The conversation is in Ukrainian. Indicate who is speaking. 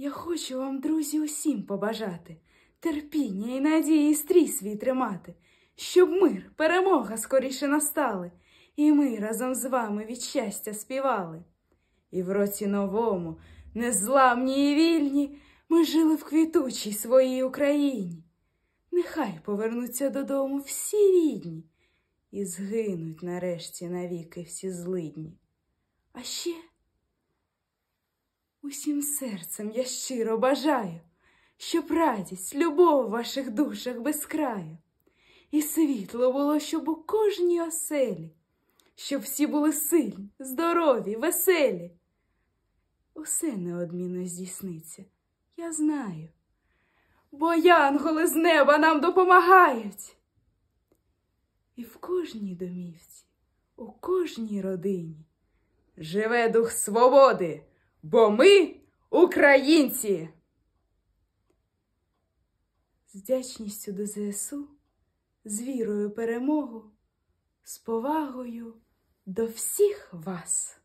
Speaker 1: Я хочу вам, друзі, усім побажати, терпіння і надії стрій свій тримати, щоб мир, перемога скоріше настали, і ми разом з вами від щастя співали. І в році новому, незламні і вільні, ми жили в квітучій своїй Україні. Нехай повернуться додому всі рідні і згинуть нарешті навіки всі злидні. А ще... Усім серцем я щиро бажаю, щоб радість, любов у ваших душах без краю, і світло було, щоб у кожній оселі, щоб всі були сильні, здорові, веселі. Усе неодмінно здійсниться, я знаю,
Speaker 2: бо янголи з неба нам допомагають.
Speaker 1: І в кожній домівці, у кожній родині живе дух свободи бо ми українці. З вдячністю до ЗСУ, з вірою перемогу, з повагою
Speaker 2: до всіх вас.